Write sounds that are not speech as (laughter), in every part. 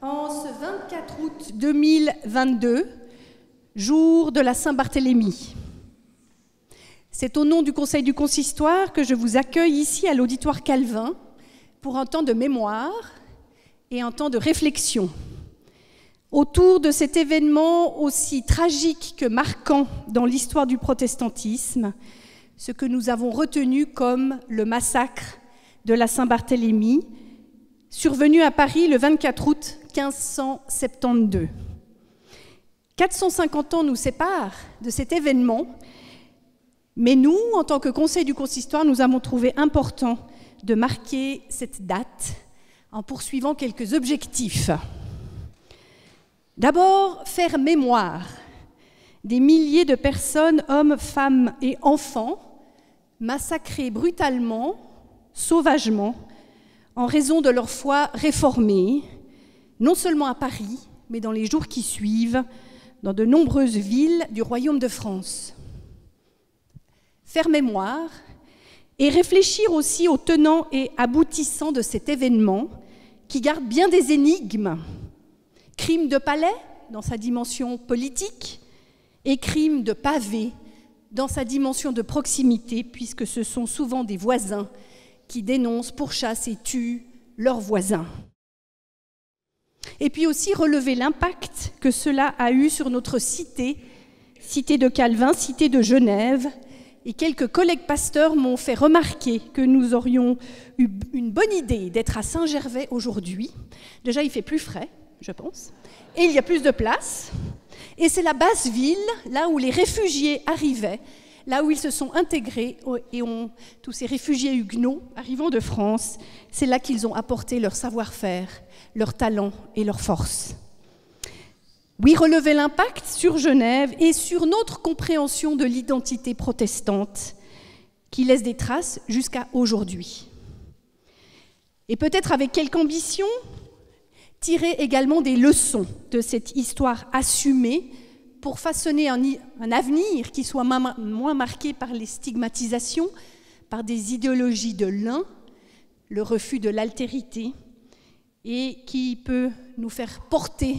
En ce 24 août 2022, jour de la Saint-Barthélemy, c'est au nom du Conseil du Consistoire que je vous accueille ici à l'auditoire Calvin pour un temps de mémoire et un temps de réflexion autour de cet événement aussi tragique que marquant dans l'histoire du protestantisme, ce que nous avons retenu comme le massacre de la Saint-Barthélemy, survenu à Paris le 24 août 1572. 450 ans nous séparent de cet événement, mais nous, en tant que Conseil du Consistoire, nous avons trouvé important de marquer cette date en poursuivant quelques objectifs. D'abord, faire mémoire des milliers de personnes, hommes, femmes et enfants, massacrés brutalement, sauvagement, en raison de leur foi réformée, non seulement à Paris, mais dans les jours qui suivent, dans de nombreuses villes du Royaume de France. Faire mémoire et réfléchir aussi aux tenants et aboutissants de cet événement qui garde bien des énigmes. Crime de palais dans sa dimension politique et crime de pavé dans sa dimension de proximité puisque ce sont souvent des voisins qui dénoncent, pourchassent et tuent leurs voisins. Et puis aussi relever l'impact que cela a eu sur notre cité, cité de Calvin, cité de Genève. Et quelques collègues pasteurs m'ont fait remarquer que nous aurions eu une bonne idée d'être à Saint-Gervais aujourd'hui. Déjà, il fait plus frais, je pense. Et il y a plus de place. Et c'est la basse ville, là où les réfugiés arrivaient là où ils se sont intégrés et ont, tous ces réfugiés huguenots arrivant de France, c'est là qu'ils ont apporté leur savoir-faire, leur talent et leur force. Oui, relever l'impact sur Genève et sur notre compréhension de l'identité protestante qui laisse des traces jusqu'à aujourd'hui. Et peut-être avec quelque ambition, tirer également des leçons de cette histoire assumée pour façonner un, avenir qui soit moins marqué par les stigmatisations, par des idéologies de l'un, le refus de l'altérité, et qui peut nous faire porter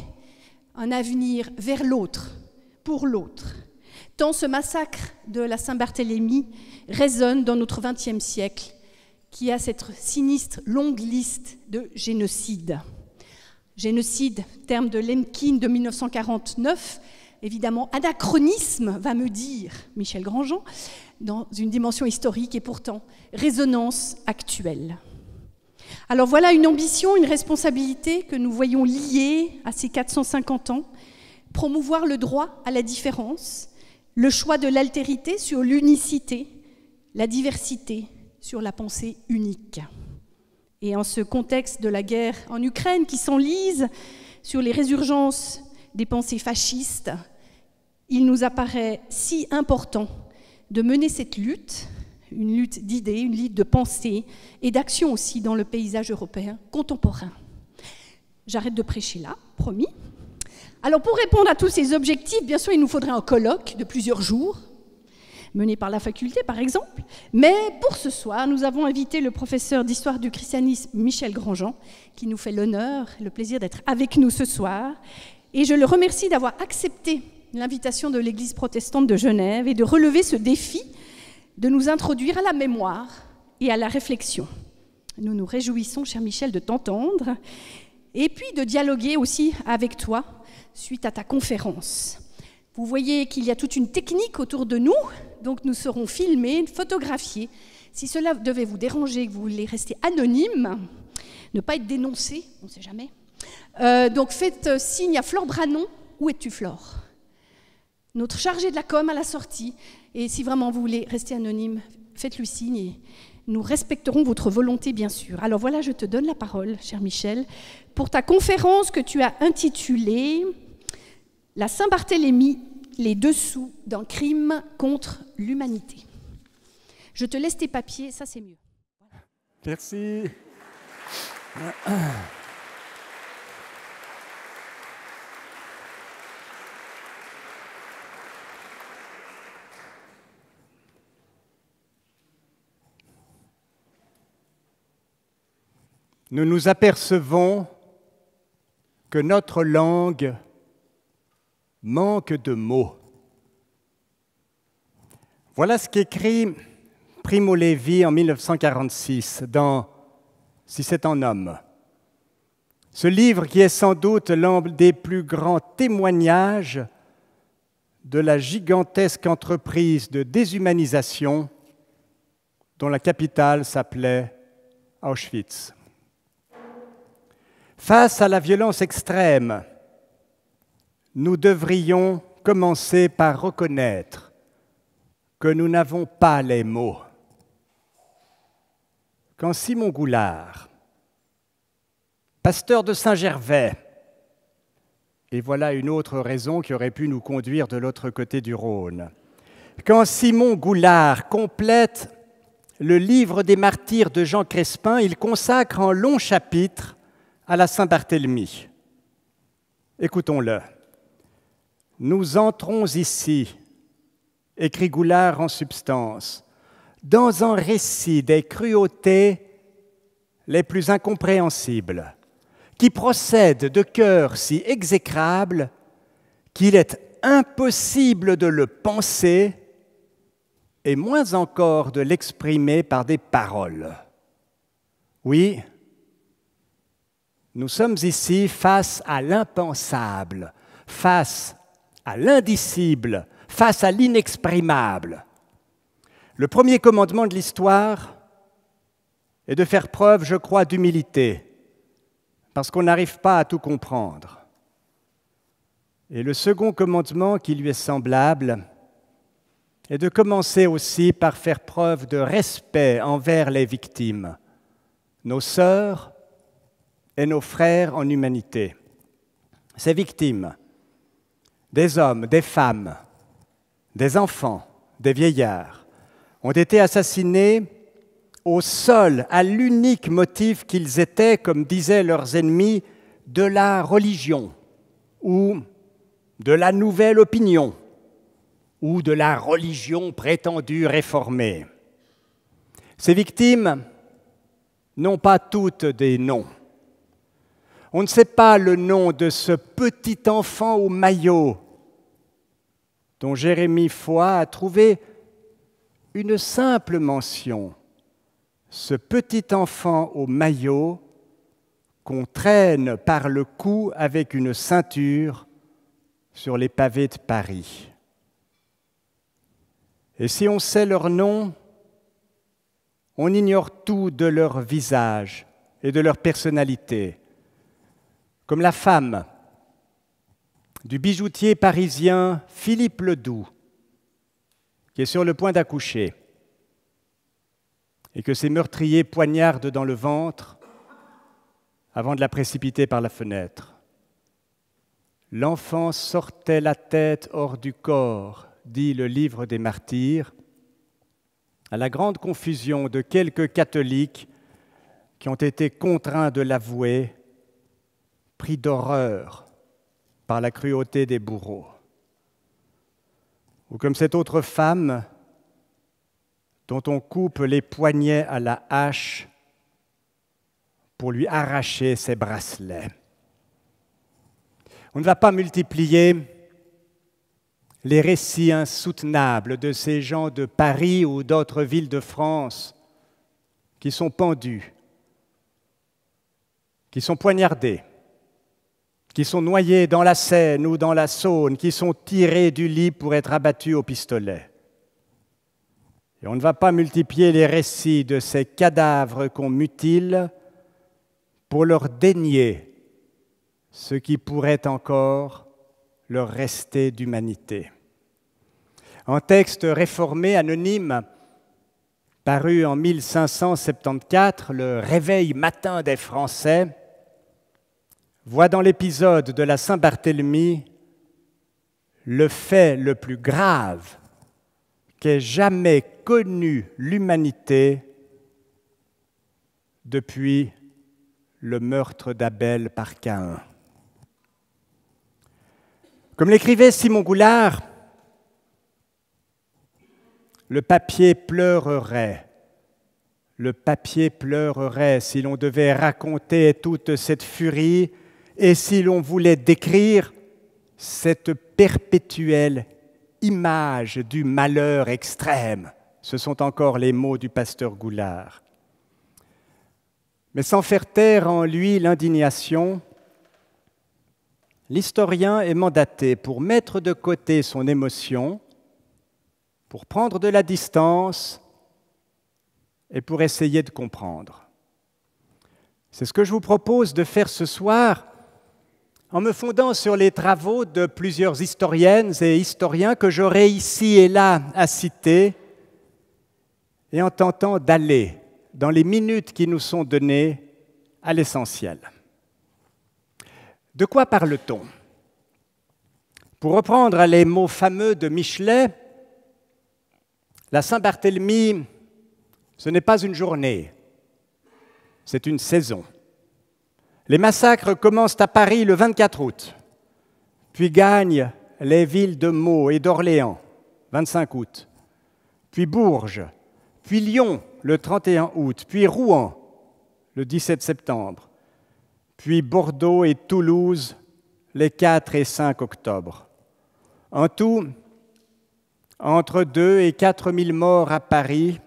un avenir vers l'autre, pour l'autre. Tant ce massacre de la Saint-Barthélemy résonne dans notre XXe siècle, qui a cette sinistre longue liste de génocides. Génocide, terme de Lemkin de 1949, évidemment, anachronisme, va me dire Michel Grandjean, dans une dimension historique et pourtant résonance actuelle. Alors voilà une ambition, une responsabilité que nous voyons liée à ces 450 ans, promouvoir le droit à la différence, le choix de l'altérité sur l'unicité, la diversité sur la pensée unique. Et en ce contexte de la guerre en Ukraine qui s'enlise, sur les résurgences des pensées fascistes, il nous apparaît si important de mener cette lutte, une lutte d'idées, une lutte de pensée et d'action aussi dans le paysage européen contemporain. J'arrête de prêcher là, promis. Alors pour répondre à tous ces objectifs, bien sûr, il nous faudrait un colloque de plusieurs jours, mené par la faculté par exemple, mais pour ce soir, nous avons invité le professeur d'histoire du christianisme Michel Grandjean, qui nous fait l'honneur, le plaisir d'être avec nous ce soir, et je le remercie d'avoir accepté l'invitation de l'Église protestante de Genève et de relever ce défi de nous introduire à la mémoire et à la réflexion. Nous nous réjouissons, cher Michel, de t'entendre et puis de dialoguer aussi avec toi suite à ta conférence. Vous voyez qu'il y a toute une technique autour de nous, donc nous serons filmés, photographiés. Si cela devait vous déranger, que vous voulez rester anonyme, ne pas être dénoncé, on ne sait jamais, euh, donc faites euh, signe à Flore Branon, où es-tu Flore Notre chargée de la com à la sortie, et si vraiment vous voulez rester anonyme, faites-lui signe et nous respecterons votre volonté bien sûr. Alors voilà, je te donne la parole, cher Michel, pour ta conférence que tu as intitulée La Saint-Barthélemy, les dessous d'un crime contre l'humanité. Je te laisse tes papiers, ça c'est mieux. Merci. nous nous apercevons que notre langue manque de mots. Voilà ce qu'écrit Primo Levi en 1946 dans Si c'est un homme. Ce livre qui est sans doute l'un des plus grands témoignages de la gigantesque entreprise de déshumanisation dont la capitale s'appelait Auschwitz. Face à la violence extrême, nous devrions commencer par reconnaître que nous n'avons pas les mots. Quand Simon Goulard, pasteur de Saint-Gervais, et voilà une autre raison qui aurait pu nous conduire de l'autre côté du Rhône, quand Simon Goulard complète le livre des martyrs de Jean Crespin, il consacre un long chapitre à la Saint-Barthélemy. Écoutons-le. Nous entrons ici, écrit Goulard en substance, dans un récit des cruautés les plus incompréhensibles, qui procèdent de cœurs si exécrables qu'il est impossible de le penser et moins encore de l'exprimer par des paroles. Oui, nous sommes ici face à l'impensable, face à l'indicible, face à l'inexprimable. Le premier commandement de l'histoire est de faire preuve, je crois, d'humilité, parce qu'on n'arrive pas à tout comprendre. Et le second commandement qui lui est semblable est de commencer aussi par faire preuve de respect envers les victimes, nos sœurs, et nos frères en humanité. Ces victimes, des hommes, des femmes, des enfants, des vieillards, ont été assassinés au seul, à l'unique motif qu'ils étaient, comme disaient leurs ennemis, de la religion ou de la nouvelle opinion ou de la religion prétendue réformée. Ces victimes n'ont pas toutes des noms. On ne sait pas le nom de ce petit enfant au maillot dont Jérémie Foy a trouvé une simple mention. Ce petit enfant au maillot qu'on traîne par le cou avec une ceinture sur les pavés de Paris. Et si on sait leur nom, on ignore tout de leur visage et de leur personnalité comme la femme du bijoutier parisien Philippe Ledoux, qui est sur le point d'accoucher, et que ses meurtriers poignardent dans le ventre avant de la précipiter par la fenêtre. L'enfant sortait la tête hors du corps, dit le livre des martyrs, à la grande confusion de quelques catholiques qui ont été contraints de l'avouer pris d'horreur par la cruauté des bourreaux. Ou comme cette autre femme dont on coupe les poignets à la hache pour lui arracher ses bracelets. On ne va pas multiplier les récits insoutenables de ces gens de Paris ou d'autres villes de France qui sont pendus, qui sont poignardés, qui sont noyés dans la Seine ou dans la Saône, qui sont tirés du lit pour être abattus au pistolet. Et on ne va pas multiplier les récits de ces cadavres qu'on mutile pour leur dénier ce qui pourrait encore leur rester d'humanité. Un texte réformé anonyme, paru en 1574, le Réveil matin des Français, voit dans l'épisode de la Saint-Barthélemy le fait le plus grave qu'ait jamais connu l'humanité depuis le meurtre d'Abel par Caïn. Comme l'écrivait Simon Goulard, le papier pleurerait, le papier pleurerait si l'on devait raconter toute cette furie et si l'on voulait décrire cette perpétuelle image du malheur extrême, ce sont encore les mots du pasteur Goulard. Mais sans faire taire en lui l'indignation, l'historien est mandaté pour mettre de côté son émotion, pour prendre de la distance et pour essayer de comprendre. C'est ce que je vous propose de faire ce soir en me fondant sur les travaux de plusieurs historiennes et historiens que j'aurai ici et là à citer, et en tentant d'aller, dans les minutes qui nous sont données, à l'essentiel. De quoi parle-t-on Pour reprendre les mots fameux de Michelet, la Saint-Barthélemy, ce n'est pas une journée, c'est une saison. Les massacres commencent à Paris le 24 août, puis gagnent les villes de Meaux et d'Orléans, 25 août, puis Bourges, puis Lyon le 31 août, puis Rouen le 17 septembre, puis Bordeaux et Toulouse les 4 et 5 octobre. En tout, entre 2 et 4 000 morts à Paris,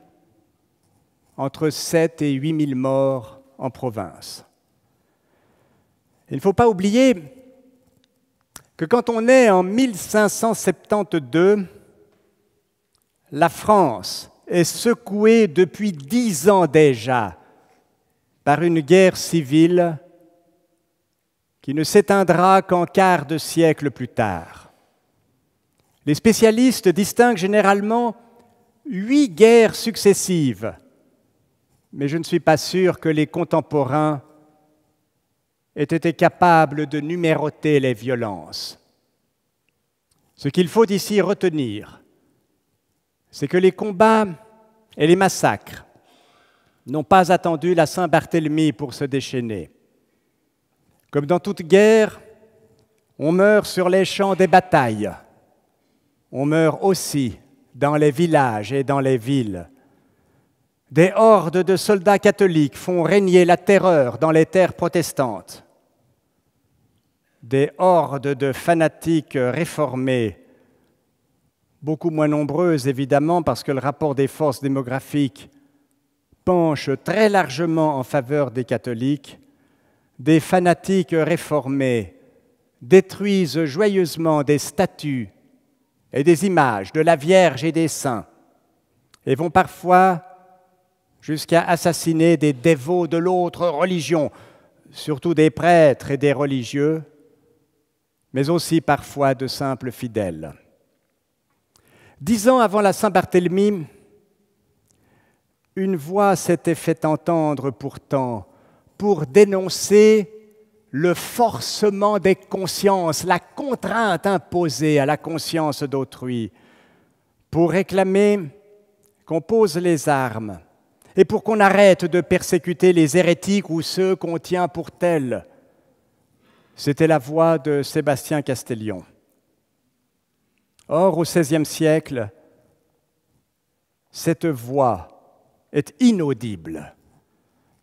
entre 7 et 8 000 morts en province. Il ne faut pas oublier que quand on est en 1572, la France est secouée depuis dix ans déjà par une guerre civile qui ne s'éteindra qu'en quart de siècle plus tard. Les spécialistes distinguent généralement huit guerres successives, mais je ne suis pas sûr que les contemporains était capable de numéroter les violences. Ce qu'il faut ici retenir, c'est que les combats et les massacres n'ont pas attendu la Saint-Barthélemy pour se déchaîner. Comme dans toute guerre, on meurt sur les champs des batailles, on meurt aussi dans les villages et dans les villes, des hordes de soldats catholiques font régner la terreur dans les terres protestantes. Des hordes de fanatiques réformés, beaucoup moins nombreuses évidemment parce que le rapport des forces démographiques penche très largement en faveur des catholiques, des fanatiques réformés détruisent joyeusement des statues et des images de la Vierge et des saints et vont parfois jusqu'à assassiner des dévots de l'autre religion, surtout des prêtres et des religieux, mais aussi parfois de simples fidèles. Dix ans avant la Saint-Barthélemy, une voix s'était fait entendre pourtant pour dénoncer le forcement des consciences, la contrainte imposée à la conscience d'autrui, pour réclamer qu'on pose les armes, et pour qu'on arrête de persécuter les hérétiques ou ceux qu'on tient pour tels. C'était la voix de Sébastien Castellion. Or, au XVIe siècle, cette voix est inaudible,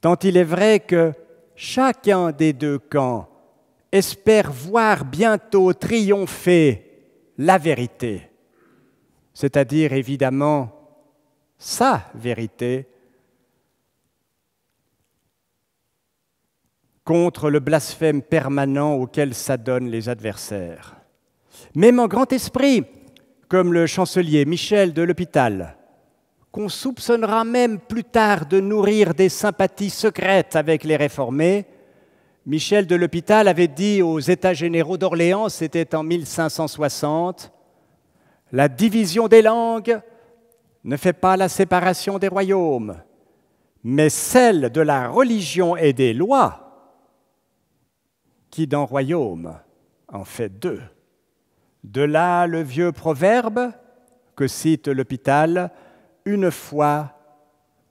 tant il est vrai que chacun des deux camps espère voir bientôt triompher la vérité, c'est-à-dire évidemment sa vérité, contre le blasphème permanent auquel s'adonnent les adversaires. Même en grand esprit, comme le chancelier Michel de l'Hôpital, qu'on soupçonnera même plus tard de nourrir des sympathies secrètes avec les réformés, Michel de l'Hôpital avait dit aux États généraux d'Orléans, c'était en 1560, La division des langues ne fait pas la séparation des royaumes, mais celle de la religion et des lois qui, dans royaume, en fait deux. De là le vieux proverbe que cite l'hôpital, une foi,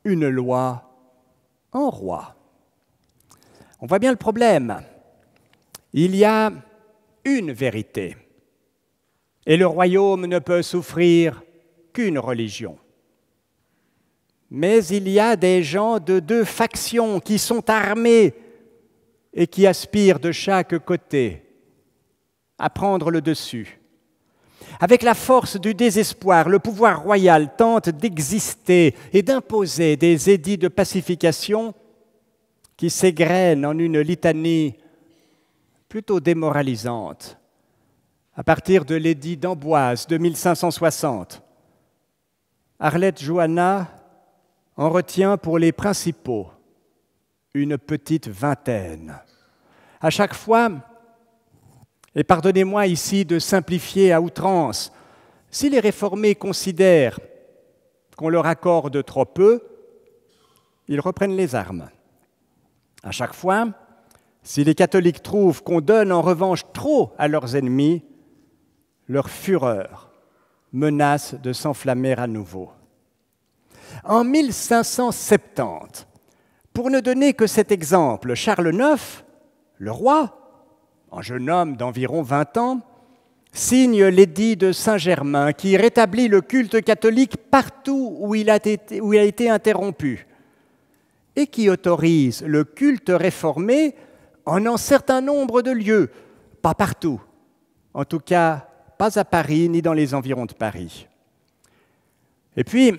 une loi, un roi. On voit bien le problème. Il y a une vérité, et le royaume ne peut souffrir qu'une religion. Mais il y a des gens de deux factions qui sont armés et qui aspire de chaque côté à prendre le dessus. Avec la force du désespoir, le pouvoir royal tente d'exister et d'imposer des édits de pacification qui s'égrènent en une litanie plutôt démoralisante, à partir de l'édit d'Amboise de 1560. Arlette Johanna en retient pour les principaux une petite vingtaine. À chaque fois, et pardonnez-moi ici de simplifier à outrance, si les réformés considèrent qu'on leur accorde trop peu, ils reprennent les armes. À chaque fois, si les catholiques trouvent qu'on donne en revanche trop à leurs ennemis, leur fureur menace de s'enflammer à nouveau. En 1570, pour ne donner que cet exemple, Charles IX, le roi, un jeune homme d'environ 20 ans, signe l'édit de Saint-Germain qui rétablit le culte catholique partout où il, a été, où il a été interrompu et qui autorise le culte réformé en un certain nombre de lieux, pas partout, en tout cas pas à Paris ni dans les environs de Paris. Et puis,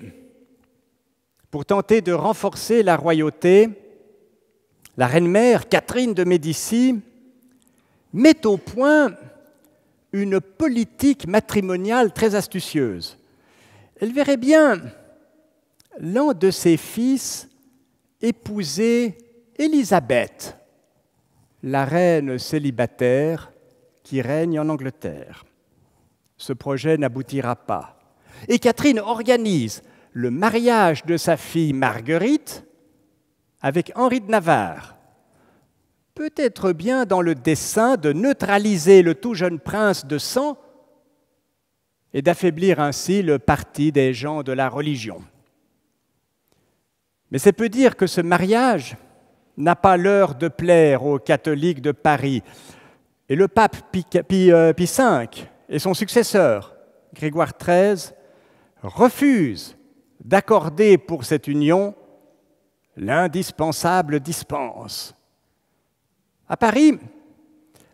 pour tenter de renforcer la royauté, la reine-mère Catherine de Médicis met au point une politique matrimoniale très astucieuse. Elle verrait bien l'un de ses fils épouser Élisabeth, la reine célibataire qui règne en Angleterre. Ce projet n'aboutira pas. Et Catherine organise le mariage de sa fille Marguerite avec Henri de Navarre. Peut-être bien dans le dessein de neutraliser le tout jeune prince de sang et d'affaiblir ainsi le parti des gens de la religion. Mais c'est peu dire que ce mariage n'a pas l'heure de plaire aux catholiques de Paris. Et le pape Pie, euh, V et son successeur, Grégoire XIII, refusent d'accorder pour cette union l'indispensable dispense. À Paris,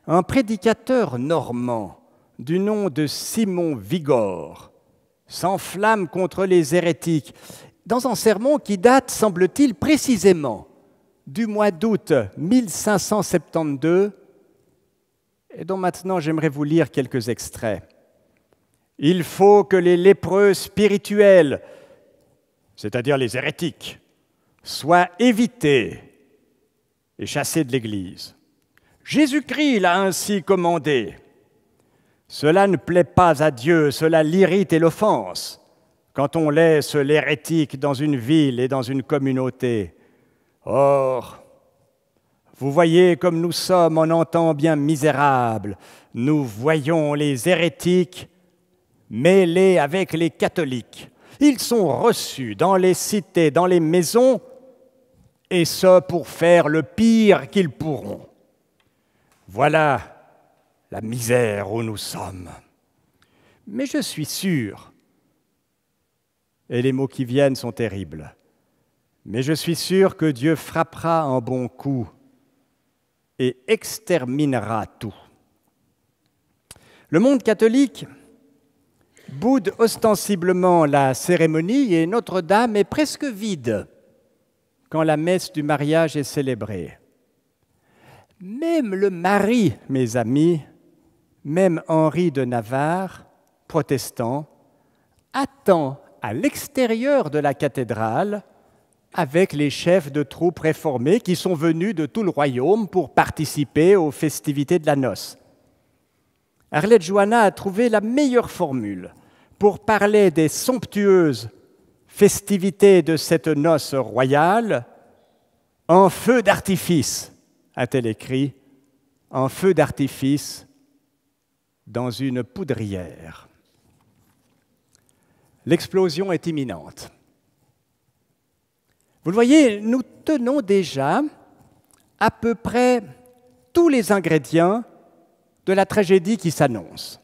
un prédicateur normand du nom de Simon Vigor s'enflamme contre les hérétiques dans un sermon qui date, semble-t-il, précisément du mois d'août 1572 et dont maintenant j'aimerais vous lire quelques extraits. Il faut que les lépreux spirituels c'est-à-dire les hérétiques, soient évités et chassés de l'Église. Jésus-Christ l'a ainsi commandé. Cela ne plaît pas à Dieu, cela l'irrite et l'offense quand on laisse l'hérétique dans une ville et dans une communauté. Or, vous voyez comme nous sommes en temps bien misérables, nous voyons les hérétiques mêlés avec les catholiques ils sont reçus dans les cités, dans les maisons, et ce pour faire le pire qu'ils pourront. Voilà la misère où nous sommes. Mais je suis sûr, et les mots qui viennent sont terribles, mais je suis sûr que Dieu frappera un bon coup et exterminera tout. Le monde catholique boude ostensiblement la cérémonie et Notre-Dame est presque vide quand la messe du mariage est célébrée. Même le mari, mes amis, même Henri de Navarre, protestant, attend à l'extérieur de la cathédrale avec les chefs de troupes réformés qui sont venus de tout le royaume pour participer aux festivités de la noce. Arlette Joanna a trouvé la meilleure formule pour parler des somptueuses festivités de cette noce royale, en feu d'artifice, a-t-elle écrit, en feu d'artifice dans une poudrière. L'explosion est imminente. Vous le voyez, nous tenons déjà à peu près tous les ingrédients de la tragédie qui s'annonce.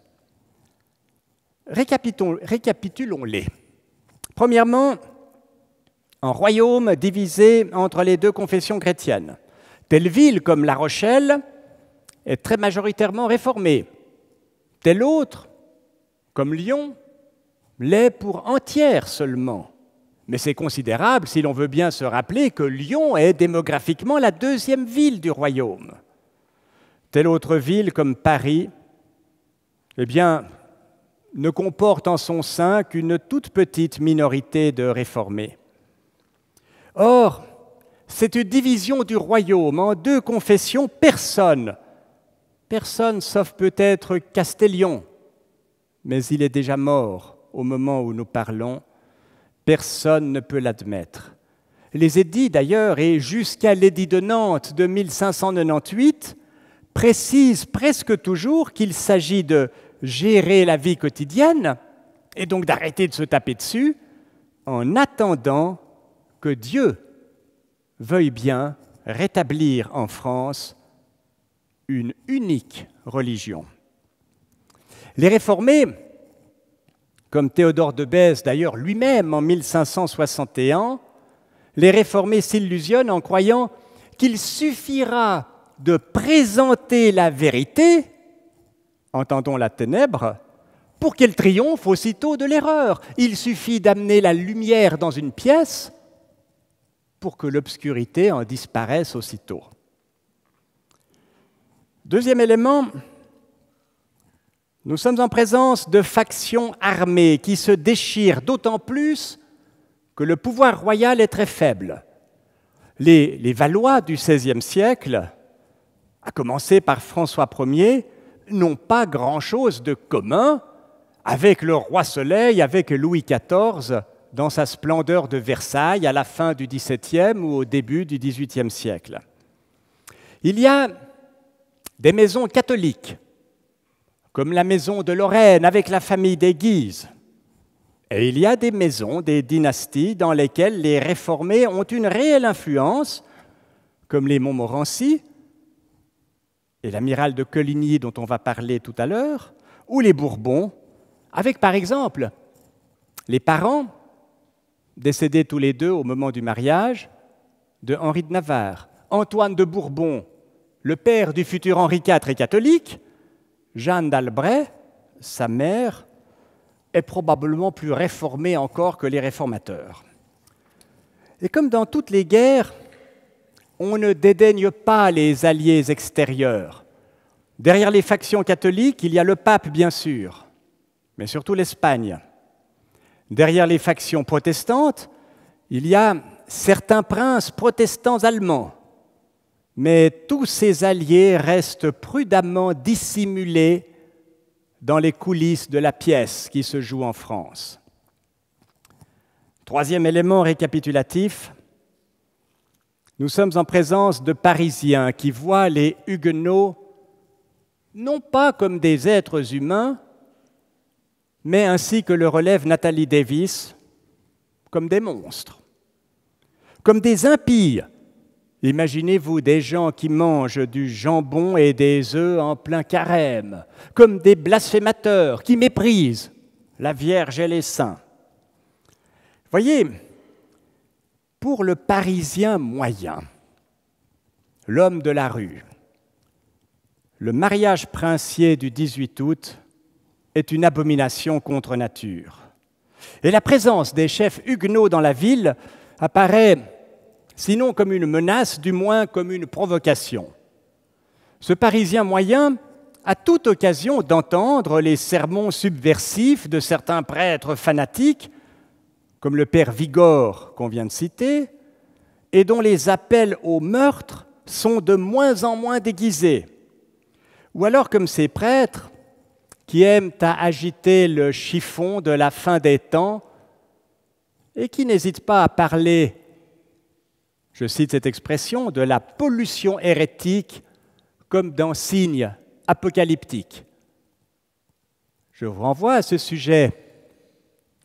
Récapitulons-les. Premièrement, un royaume divisé entre les deux confessions chrétiennes. Telle ville comme La Rochelle est très majoritairement réformée. Telle autre, comme Lyon, l'est pour entière seulement. Mais c'est considérable si l'on veut bien se rappeler que Lyon est démographiquement la deuxième ville du royaume. Telle autre ville comme Paris, eh bien, ne comporte en son sein qu'une toute petite minorité de réformés. Or, une division du royaume en deux confessions, personne, personne sauf peut-être Castellion, mais il est déjà mort au moment où nous parlons, personne ne peut l'admettre. Les édits d'ailleurs, et jusqu'à l'édit de Nantes de 1598, précisent presque toujours qu'il s'agit de gérer la vie quotidienne et donc d'arrêter de se taper dessus en attendant que Dieu veuille bien rétablir en France une unique religion. Les réformés, comme Théodore de Bèze d'ailleurs lui-même en 1561, les réformés s'illusionnent en croyant qu'il suffira de présenter la vérité entendons la ténèbre, pour qu'elle triomphe aussitôt de l'erreur. Il suffit d'amener la lumière dans une pièce pour que l'obscurité en disparaisse aussitôt. Deuxième élément, nous sommes en présence de factions armées qui se déchirent d'autant plus que le pouvoir royal est très faible. Les, les Valois du XVIe siècle, à commencer par François Ier, n'ont pas grand-chose de commun avec le roi Soleil, avec Louis XIV, dans sa splendeur de Versailles à la fin du XVIIe ou au début du XVIIIe siècle. Il y a des maisons catholiques, comme la maison de Lorraine avec la famille des Guises. Et il y a des maisons, des dynasties dans lesquelles les réformés ont une réelle influence, comme les Montmorency, et l'amiral de Coligny dont on va parler tout à l'heure, ou les Bourbons, avec par exemple les parents, décédés tous les deux au moment du mariage, de Henri de Navarre, Antoine de Bourbon, le père du futur Henri IV est catholique, Jeanne d'Albret, sa mère, est probablement plus réformée encore que les réformateurs. Et comme dans toutes les guerres, on ne dédaigne pas les alliés extérieurs. Derrière les factions catholiques, il y a le pape, bien sûr, mais surtout l'Espagne. Derrière les factions protestantes, il y a certains princes protestants allemands. Mais tous ces alliés restent prudemment dissimulés dans les coulisses de la pièce qui se joue en France. Troisième élément récapitulatif, nous sommes en présence de Parisiens qui voient les Huguenots non pas comme des êtres humains, mais ainsi que le relève Nathalie Davis, comme des monstres, comme des impies. Imaginez-vous des gens qui mangent du jambon et des œufs en plein carême, comme des blasphémateurs qui méprisent la Vierge et les saints. Voyez, pour le Parisien moyen, l'homme de la rue, le mariage princier du 18 août est une abomination contre nature. Et la présence des chefs huguenots dans la ville apparaît, sinon comme une menace, du moins comme une provocation. Ce Parisien moyen a toute occasion d'entendre les sermons subversifs de certains prêtres fanatiques comme le père Vigor qu'on vient de citer, et dont les appels au meurtre sont de moins en moins déguisés. Ou alors comme ces prêtres qui aiment à agiter le chiffon de la fin des temps et qui n'hésitent pas à parler, je cite cette expression, de la pollution hérétique comme d'un signe apocalyptique. Je vous renvoie à ce sujet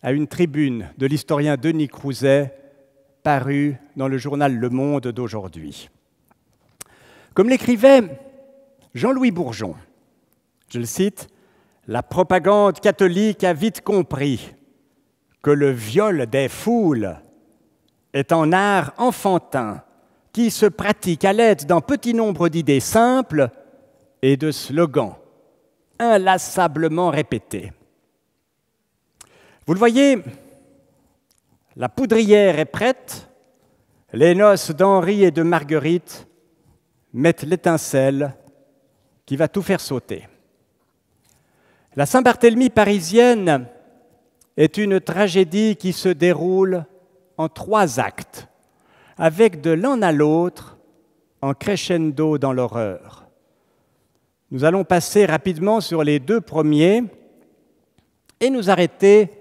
à une tribune de l'historien Denis Crouzet parue dans le journal Le Monde d'aujourd'hui. Comme l'écrivait Jean-Louis Bourgeon, je le cite, La propagande catholique a vite compris que le viol des foules est un art enfantin qui se pratique à l'aide d'un petit nombre d'idées simples et de slogans inlassablement répétés. Vous le voyez, la poudrière est prête, les noces d'Henri et de Marguerite mettent l'étincelle qui va tout faire sauter. La Saint-Barthélemy parisienne est une tragédie qui se déroule en trois actes, avec de l'un à l'autre en crescendo dans l'horreur. Nous allons passer rapidement sur les deux premiers et nous arrêter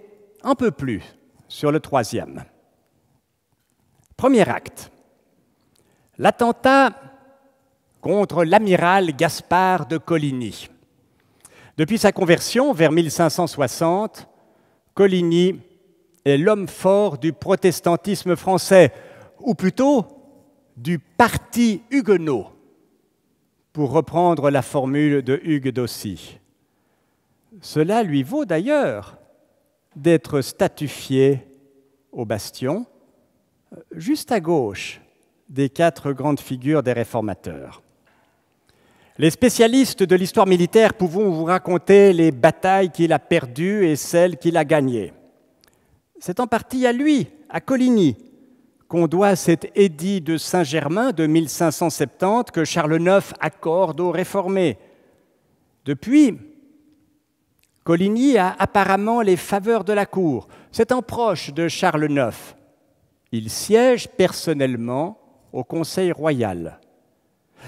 un peu plus sur le troisième. Premier acte. L'attentat contre l'amiral Gaspard de Coligny. Depuis sa conversion vers 1560, Coligny est l'homme fort du protestantisme français, ou plutôt du parti huguenot, pour reprendre la formule de Hugues d'Aussy. Cela lui vaut d'ailleurs d'être statufié au bastion, euh, juste à gauche des quatre grandes figures des réformateurs. Les spécialistes de l'histoire militaire pouvons vous raconter les batailles qu'il a perdues et celles qu'il a gagnées. C'est en partie à lui, à Coligny, qu'on doit cet édit de Saint-Germain de 1570 que Charles IX accorde aux réformés. Depuis, Coligny a apparemment les faveurs de la cour. C'est un proche de Charles IX. Il siège personnellement au Conseil royal.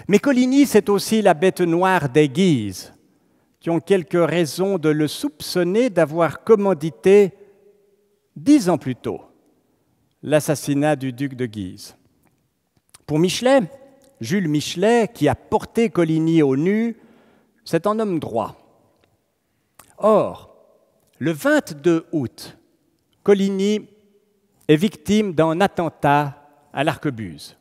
Mais Coligny, c'est aussi la bête noire des Guises, qui ont quelques raisons de le soupçonner d'avoir commandité dix ans plus tôt l'assassinat du duc de Guise. Pour Michelet, Jules Michelet, qui a porté Coligny au nu, c'est un homme droit Or, le 22 août, Coligny est victime d'un attentat à l'arquebuse.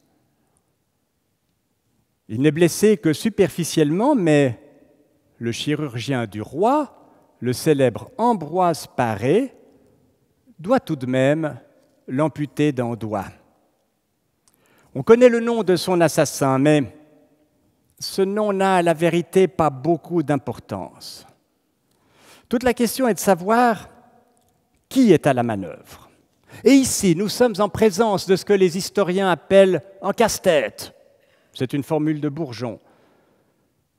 Il n'est blessé que superficiellement, mais le chirurgien du roi, le célèbre Ambroise Paré, doit tout de même l'amputer d'un doigt. On connaît le nom de son assassin, mais ce nom n'a à la vérité pas beaucoup d'importance. Toute la question est de savoir qui est à la manœuvre. Et ici, nous sommes en présence de ce que les historiens appellent en casse-tête. C'est une formule de Bourgeon.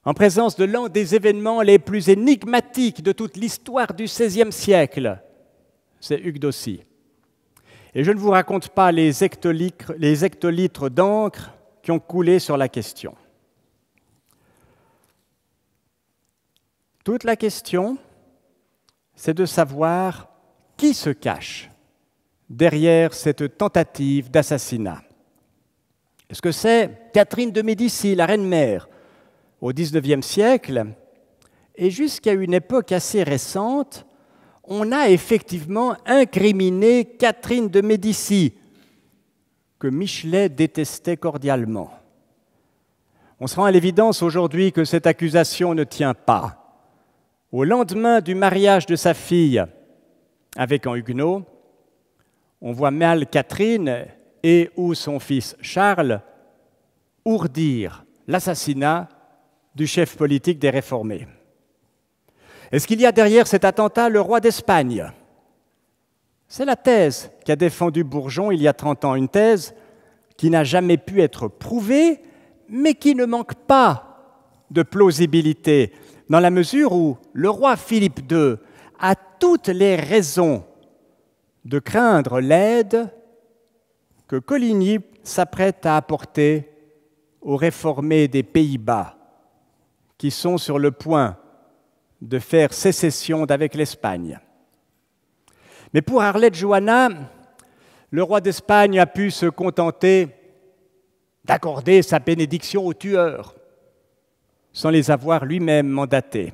En présence de l'un des événements les plus énigmatiques de toute l'histoire du XVIe siècle, c'est Hugues d'Aussy. Et je ne vous raconte pas les les hectolitres d'encre qui ont coulé sur la question. Toute la question, c'est de savoir qui se cache derrière cette tentative d'assassinat. Est-ce que c'est Catherine de Médicis, la reine-mère, au XIXe siècle Et jusqu'à une époque assez récente, on a effectivement incriminé Catherine de Médicis, que Michelet détestait cordialement. On se rend à l'évidence aujourd'hui que cette accusation ne tient pas. Au lendemain du mariage de sa fille avec un huguenot, on voit mal Catherine et ou son fils Charles ourdir l'assassinat du chef politique des réformés. Est-ce qu'il y a derrière cet attentat le roi d'Espagne C'est la thèse qu'a défendue Bourgeon il y a 30 ans, une thèse qui n'a jamais pu être prouvée, mais qui ne manque pas de plausibilité dans la mesure où le roi Philippe II a toutes les raisons de craindre l'aide que Coligny s'apprête à apporter aux réformés des Pays-Bas, qui sont sur le point de faire sécession d'avec l'Espagne. Mais pour Arlette Johanna, le roi d'Espagne a pu se contenter d'accorder sa bénédiction aux tueurs sans les avoir lui-même mandatés.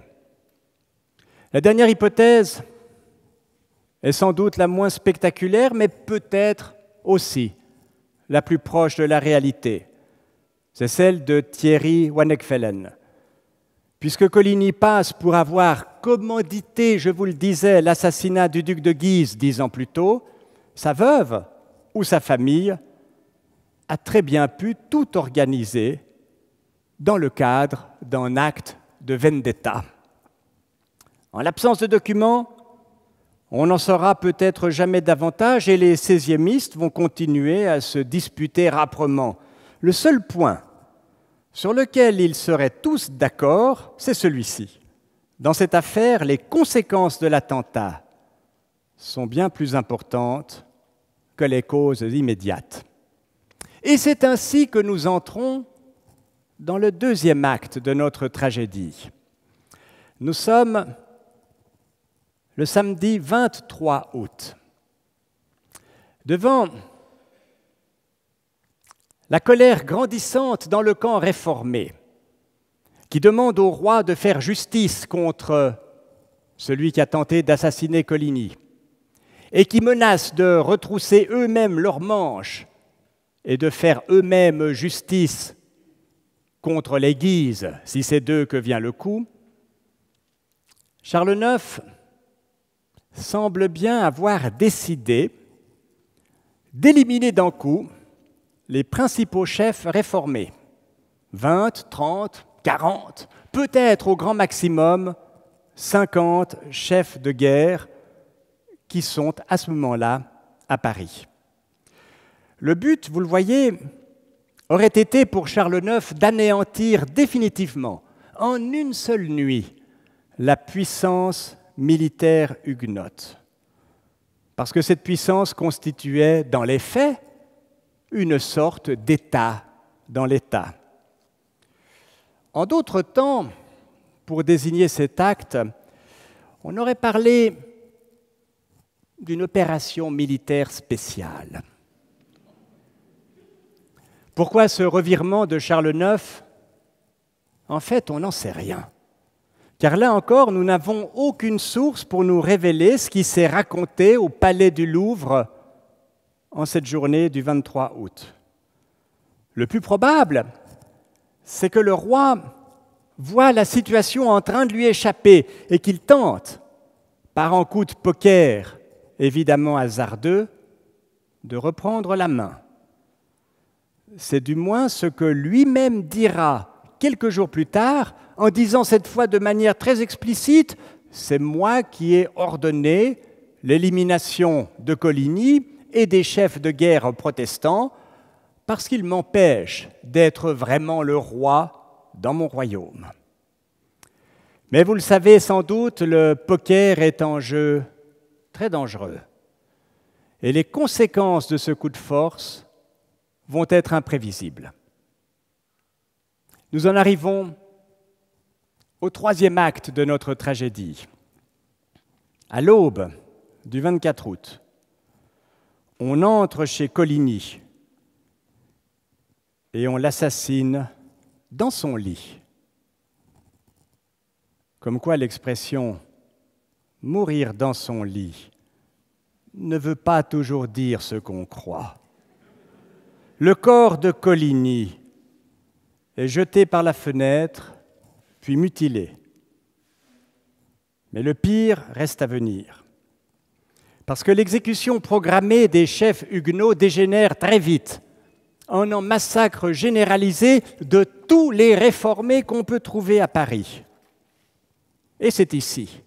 La dernière hypothèse est sans doute la moins spectaculaire, mais peut-être aussi la plus proche de la réalité. C'est celle de Thierry Wanekfelen. Puisque Coligny passe pour avoir commandité, je vous le disais, l'assassinat du duc de Guise dix ans plus tôt, sa veuve ou sa famille a très bien pu tout organiser dans le cadre d'un acte de vendetta. En l'absence de documents, on n'en saura peut-être jamais davantage et les 16 vont continuer à se disputer âprement. Le seul point sur lequel ils seraient tous d'accord, c'est celui-ci. Dans cette affaire, les conséquences de l'attentat sont bien plus importantes que les causes immédiates. Et c'est ainsi que nous entrons dans le deuxième acte de notre tragédie. Nous sommes le samedi 23 août. Devant la colère grandissante dans le camp réformé, qui demande au roi de faire justice contre celui qui a tenté d'assassiner Coligny, et qui menace de retrousser eux-mêmes leurs manches et de faire eux-mêmes justice contre les Guises, si c'est d'eux que vient le coup, Charles IX semble bien avoir décidé d'éliminer d'un coup les principaux chefs réformés, 20, 30, 40, peut-être au grand maximum 50 chefs de guerre qui sont à ce moment-là à Paris. Le but, vous le voyez, aurait été pour Charles IX d'anéantir définitivement, en une seule nuit, la puissance militaire huguenote. Parce que cette puissance constituait, dans les faits, une sorte d'État dans l'État. En d'autres temps, pour désigner cet acte, on aurait parlé d'une opération militaire spéciale. Pourquoi ce revirement de Charles IX En fait, on n'en sait rien. Car là encore, nous n'avons aucune source pour nous révéler ce qui s'est raconté au Palais du Louvre en cette journée du 23 août. Le plus probable, c'est que le roi voit la situation en train de lui échapper et qu'il tente, par un coup de poker évidemment hasardeux, de reprendre la main. C'est du moins ce que lui-même dira quelques jours plus tard en disant cette fois de manière très explicite, c'est moi qui ai ordonné l'élimination de Coligny et des chefs de guerre protestants parce qu'ils m'empêchent d'être vraiment le roi dans mon royaume. Mais vous le savez sans doute, le poker est en jeu très dangereux. Et les conséquences de ce coup de force vont être imprévisibles. Nous en arrivons au troisième acte de notre tragédie. À l'aube du 24 août, on entre chez Coligny et on l'assassine dans son lit. Comme quoi l'expression mourir dans son lit ne veut pas toujours dire ce qu'on croit. Le corps de Coligny est jeté par la fenêtre, puis mutilé. Mais le pire reste à venir. Parce que l'exécution programmée des chefs huguenots dégénère très vite en un massacre généralisé de tous les réformés qu'on peut trouver à Paris. Et c'est ici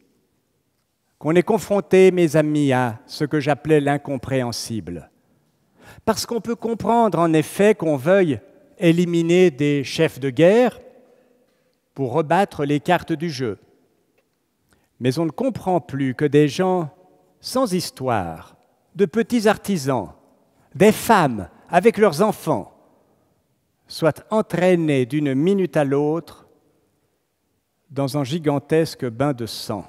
qu'on est confronté, mes amis, à ce que j'appelais l'incompréhensible. Parce qu'on peut comprendre en effet qu'on veuille éliminer des chefs de guerre pour rebattre les cartes du jeu. Mais on ne comprend plus que des gens sans histoire, de petits artisans, des femmes avec leurs enfants, soient entraînés d'une minute à l'autre dans un gigantesque bain de sang.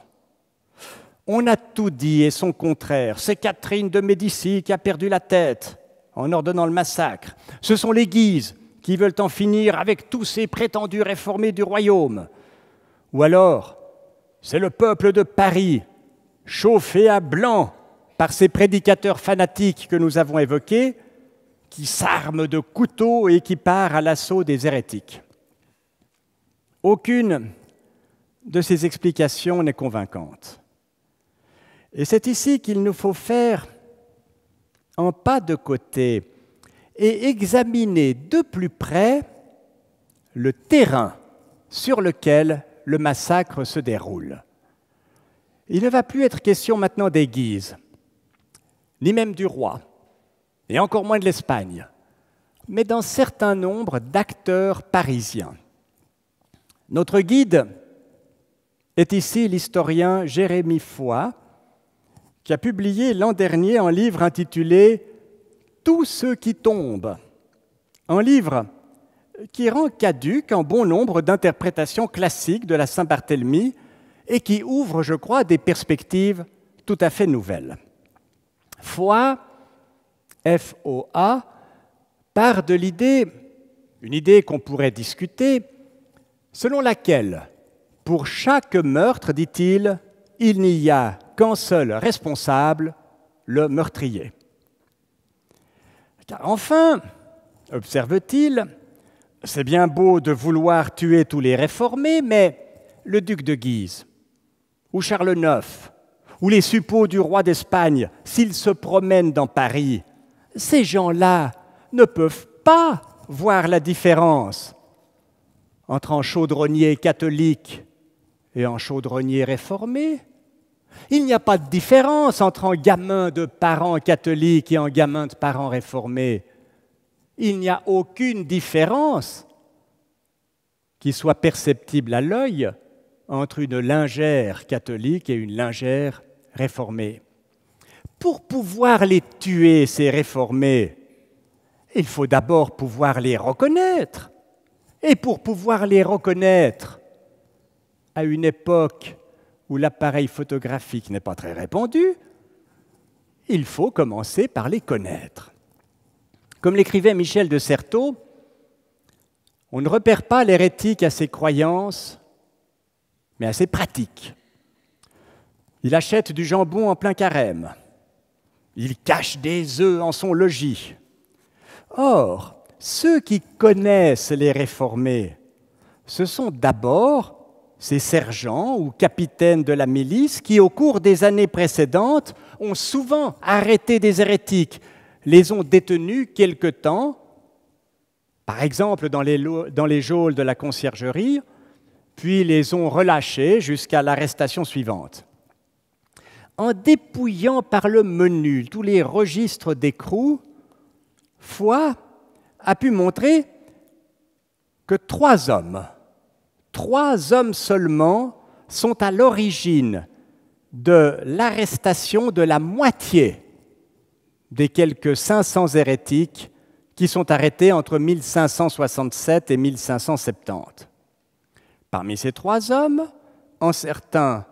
On a tout dit et son contraire. C'est Catherine de Médicis qui a perdu la tête en ordonnant le massacre. Ce sont les Guises qui veulent en finir avec tous ces prétendus réformés du royaume. Ou alors, c'est le peuple de Paris, chauffé à blanc par ces prédicateurs fanatiques que nous avons évoqués, qui s'arme de couteaux et qui part à l'assaut des hérétiques. Aucune de ces explications n'est convaincante. Et c'est ici qu'il nous faut faire en pas de côté et examiner de plus près le terrain sur lequel le massacre se déroule. Il ne va plus être question maintenant des Guises, ni même du roi, et encore moins de l'Espagne, mais d'un certain nombre d'acteurs parisiens. Notre guide est ici l'historien Jérémy Foy, qui a publié l'an dernier un livre intitulé Tous ceux qui tombent un livre qui rend caduque un bon nombre d'interprétations classiques de la Saint-Barthélemy et qui ouvre, je crois, des perspectives tout à fait nouvelles. Foi, f part de l'idée, une idée qu'on pourrait discuter, selon laquelle, pour chaque meurtre, dit-il, il n'y a qu'un seul responsable, le meurtrier. Car enfin, observe-t-il, c'est bien beau de vouloir tuer tous les réformés, mais le duc de Guise, ou Charles IX, ou les suppôts du roi d'Espagne, s'ils se promènent dans Paris, ces gens-là ne peuvent pas voir la différence entre un chaudronnier catholique et un chaudronnier réformé, il n'y a pas de différence entre un gamin de parents catholiques et un gamin de parents réformés. Il n'y a aucune différence qui soit perceptible à l'œil entre une lingère catholique et une lingère réformée. Pour pouvoir les tuer, ces réformés, il faut d'abord pouvoir les reconnaître. Et pour pouvoir les reconnaître, à une époque où l'appareil photographique n'est pas très répandu, il faut commencer par les connaître. Comme l'écrivait Michel de Certeau, on ne repère pas l'hérétique à ses croyances, mais à ses pratiques. Il achète du jambon en plein carême. Il cache des œufs en son logis. Or, ceux qui connaissent les réformés, ce sont d'abord ces sergents ou capitaines de la milice qui, au cours des années précédentes, ont souvent arrêté des hérétiques, les ont détenus quelque temps, par exemple dans les, dans les geôles de la conciergerie, puis les ont relâchés jusqu'à l'arrestation suivante. En dépouillant par le menu tous les registres d'écrou, Foix a pu montrer que trois hommes trois hommes seulement sont à l'origine de l'arrestation de la moitié des quelques 500 hérétiques qui sont arrêtés entre 1567 et 1570. Parmi ces trois hommes, un certain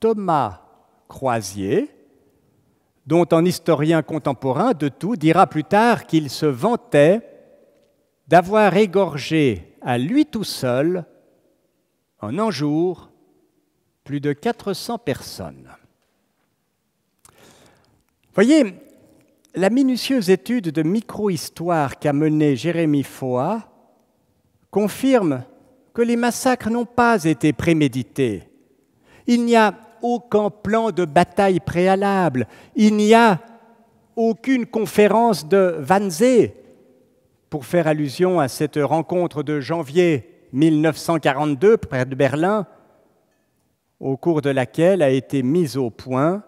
Thomas Croisier, dont un historien contemporain de tout dira plus tard qu'il se vantait d'avoir égorgé à lui tout seul en un jour plus de 400 personnes. Voyez, la minutieuse étude de micro-histoire qu'a menée Jérémy Foa confirme que les massacres n'ont pas été prémédités. Il n'y a aucun plan de bataille préalable. Il n'y a aucune conférence de Wannsee pour faire allusion à cette rencontre de janvier 1942, près de Berlin, au cours de laquelle a été mis au point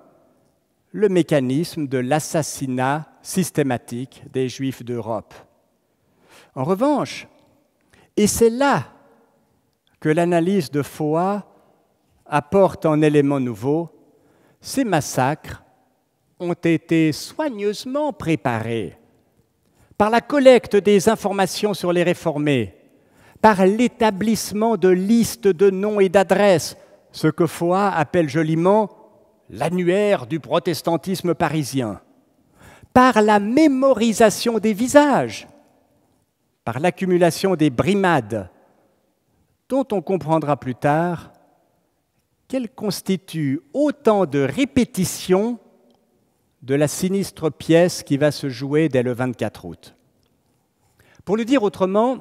le mécanisme de l'assassinat systématique des Juifs d'Europe. En revanche, et c'est là que l'analyse de Foa apporte un élément nouveau, ces massacres ont été soigneusement préparés par la collecte des informations sur les réformés, par l'établissement de listes de noms et d'adresses, ce que Foy appelle joliment l'annuaire du protestantisme parisien, par la mémorisation des visages, par l'accumulation des brimades, dont on comprendra plus tard qu'elles constituent autant de répétitions de la sinistre pièce qui va se jouer dès le 24 août. Pour le dire autrement,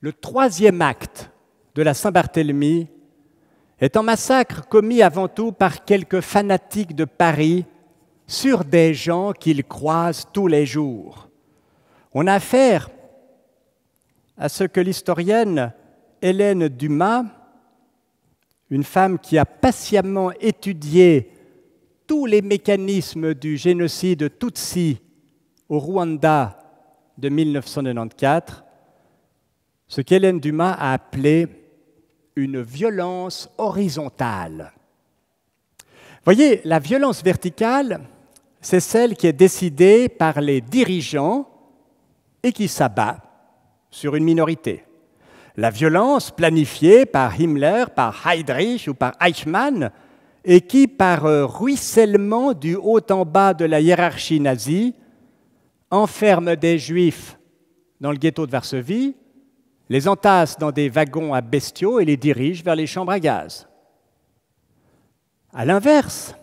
le troisième acte de la Saint-Barthélemy est un massacre commis avant tout par quelques fanatiques de Paris sur des gens qu'ils croisent tous les jours. On a affaire à ce que l'historienne Hélène Dumas, une femme qui a patiemment étudié tous les mécanismes du génocide Tutsi au Rwanda de 1994, ce qu'Hélène Dumas a appelé une violence horizontale. Voyez, la violence verticale, c'est celle qui est décidée par les dirigeants et qui s'abat sur une minorité. La violence planifiée par Himmler, par Heydrich ou par Eichmann, et qui, par euh, ruissellement du haut en bas de la hiérarchie nazie, enferme des juifs dans le ghetto de Varsovie, les entassent dans des wagons à bestiaux et les dirige vers les chambres à gaz. À l'inverse,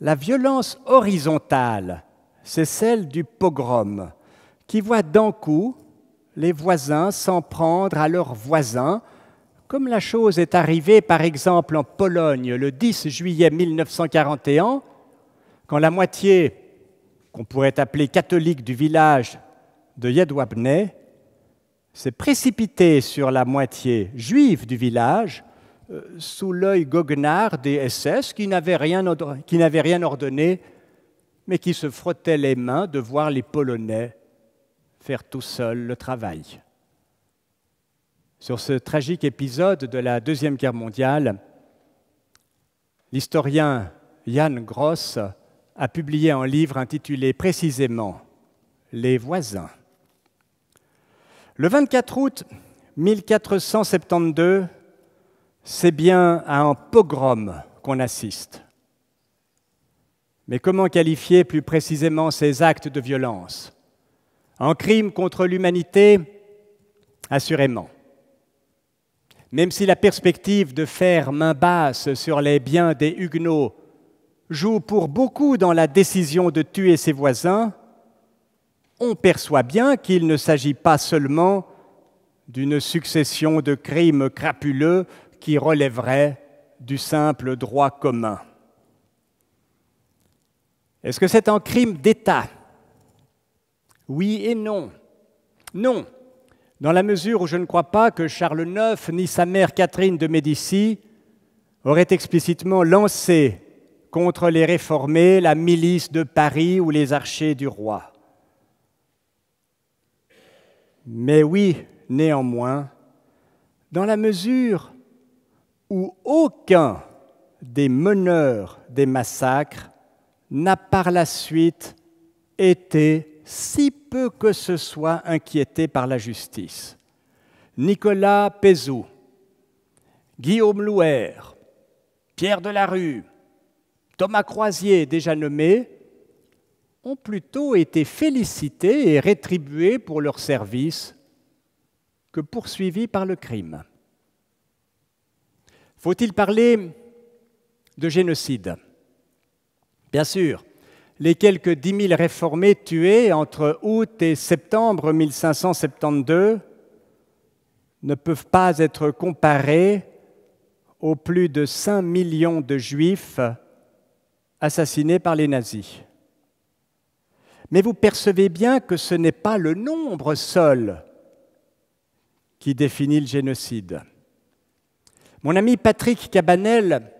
la violence horizontale, c'est celle du pogrom, qui voit d'un coup les voisins s'en prendre à leurs voisins, comme la chose est arrivée par exemple en Pologne le 10 juillet 1941, quand la moitié qu'on pourrait appeler catholique du village de Jedwabne s'est précipité sur la moitié juive du village euh, sous l'œil goguenard des SS qui n'avaient rien, rien ordonné, mais qui se frottaient les mains de voir les Polonais faire tout seuls le travail. Sur ce tragique épisode de la Deuxième Guerre mondiale, l'historien Jan Gross a publié un livre intitulé précisément Les voisins. Le 24 août 1472, c'est bien à un pogrom qu'on assiste. Mais comment qualifier plus précisément ces actes de violence En crime contre l'humanité Assurément. Même si la perspective de faire main basse sur les biens des Huguenots joue pour beaucoup dans la décision de tuer ses voisins, on perçoit bien qu'il ne s'agit pas seulement d'une succession de crimes crapuleux qui relèveraient du simple droit commun. Est-ce que c'est un crime d'État Oui et non. Non, dans la mesure où je ne crois pas que Charles IX ni sa mère Catherine de Médicis auraient explicitement lancé contre les réformés la milice de Paris ou les archers du roi. Mais oui, néanmoins, dans la mesure où aucun des meneurs des massacres n'a par la suite été si peu que ce soit inquiété par la justice. Nicolas Pézou, Guillaume Louer, Pierre Delarue, Thomas Croisier, déjà nommé, ont plutôt été félicités et rétribués pour leur service que poursuivis par le crime. Faut-il parler de génocide Bien sûr, les quelques dix mille réformés tués entre août et septembre 1572 ne peuvent pas être comparés aux plus de 5 millions de juifs assassinés par les nazis. Mais vous percevez bien que ce n'est pas le nombre seul qui définit le génocide. Mon ami Patrick Cabanel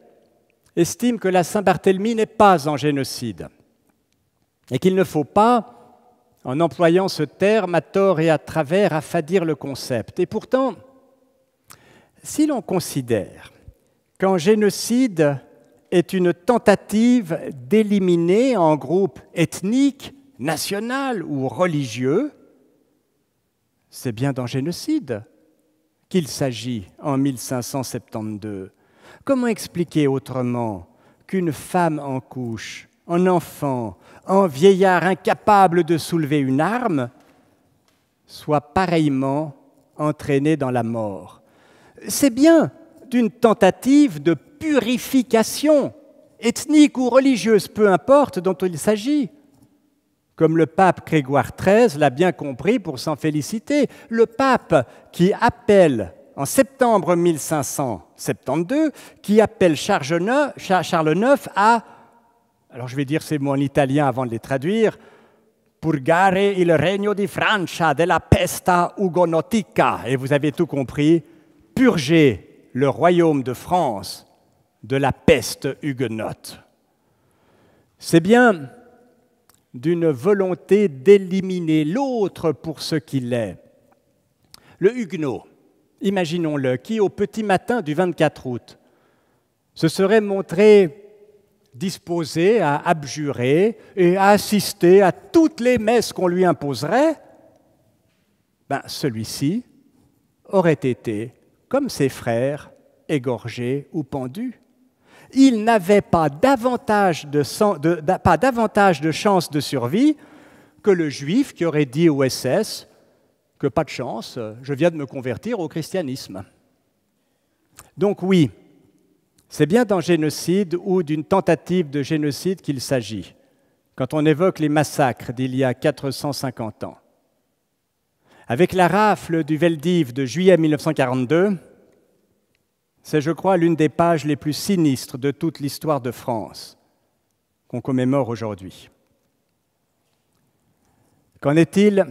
estime que la Saint-Barthélemy n'est pas en génocide et qu'il ne faut pas, en employant ce terme à tort et à travers, affadir le concept. Et pourtant, si l'on considère qu'un génocide est une tentative d'éliminer en groupe ethnique national ou religieux, c'est bien dans génocide qu'il s'agit en 1572. Comment expliquer autrement qu'une femme en couche, un enfant, en vieillard incapable de soulever une arme, soit pareillement entraînée dans la mort C'est bien d'une tentative de purification ethnique ou religieuse, peu importe, dont il s'agit comme le pape Grégoire XIII l'a bien compris pour s'en féliciter. Le pape qui appelle en septembre 1572, qui appelle Charles IX à, alors je vais dire ces mots en italien avant de les traduire, Purgare il regno di Francia della peste hugonotica. Et vous avez tout compris, purger le royaume de France de la peste huguenote. C'est bien d'une volonté d'éliminer l'autre pour ce qu'il est. Le huguenot, imaginons-le, qui au petit matin du 24 août se serait montré disposé à abjurer et à assister à toutes les messes qu'on lui imposerait, ben, celui-ci aurait été, comme ses frères, égorgé ou pendu. Il n'avait pas davantage de, pas davantage de chances de survie que le juif qui aurait dit au SS que pas de chance, je viens de me convertir au christianisme. Donc oui, c'est bien d'un génocide ou d'une tentative de génocide qu'il s'agit, quand on évoque les massacres d'il y a 450 ans. Avec la rafle du Veldiv de juillet 1942, c'est, je crois, l'une des pages les plus sinistres de toute l'histoire de France qu'on commémore aujourd'hui. Qu'en est-il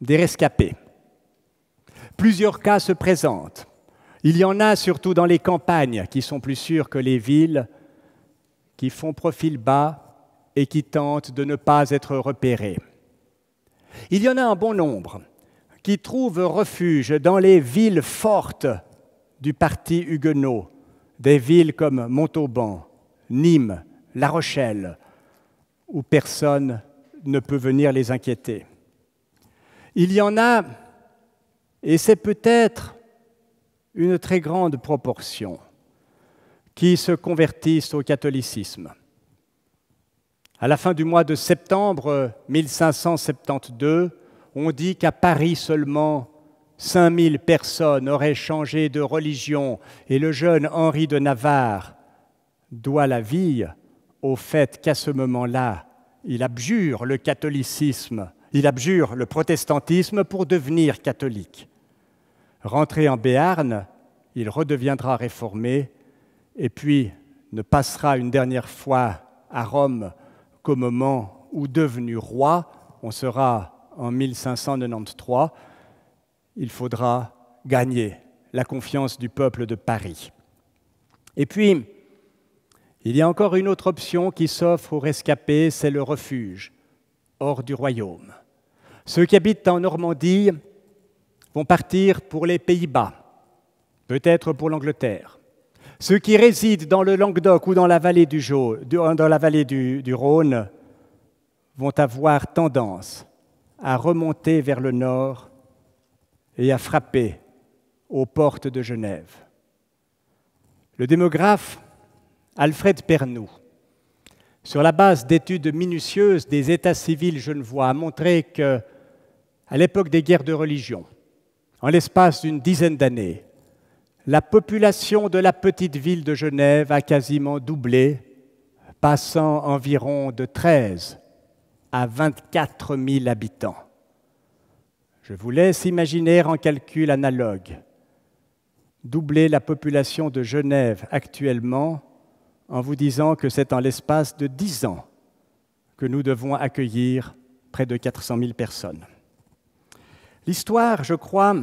des rescapés Plusieurs cas se présentent. Il y en a surtout dans les campagnes qui sont plus sûres que les villes, qui font profil bas et qui tentent de ne pas être repérés. Il y en a un bon nombre qui trouvent refuge dans les villes fortes du parti huguenot, des villes comme Montauban, Nîmes, La Rochelle, où personne ne peut venir les inquiéter. Il y en a, et c'est peut-être une très grande proportion, qui se convertissent au catholicisme. À la fin du mois de septembre 1572, on dit qu'à Paris seulement, 5000 personnes auraient changé de religion et le jeune Henri de Navarre doit la vie au fait qu'à ce moment-là, il abjure le catholicisme, il abjure le protestantisme pour devenir catholique. Rentré en Béarn, il redeviendra réformé et puis ne passera une dernière fois à Rome qu'au moment où, devenu roi, on sera en 1593, il faudra gagner la confiance du peuple de Paris. Et puis, il y a encore une autre option qui s'offre aux rescapés, c'est le refuge, hors du royaume. Ceux qui habitent en Normandie vont partir pour les Pays-Bas, peut-être pour l'Angleterre. Ceux qui résident dans le Languedoc ou dans la vallée du, euh, dans la vallée du Rhône vont avoir tendance à remonter vers le nord et a frappé aux portes de Genève. Le démographe Alfred Pernoud, sur la base d'études minutieuses des États civils genevois, a montré que, à l'époque des guerres de religion, en l'espace d'une dizaine d'années, la population de la petite ville de Genève a quasiment doublé, passant environ de 13 à 24 000 habitants. Je vous laisse imaginer en calcul analogue doubler la population de Genève actuellement en vous disant que c'est en l'espace de dix ans que nous devons accueillir près de 400 000 personnes. L'histoire, je crois,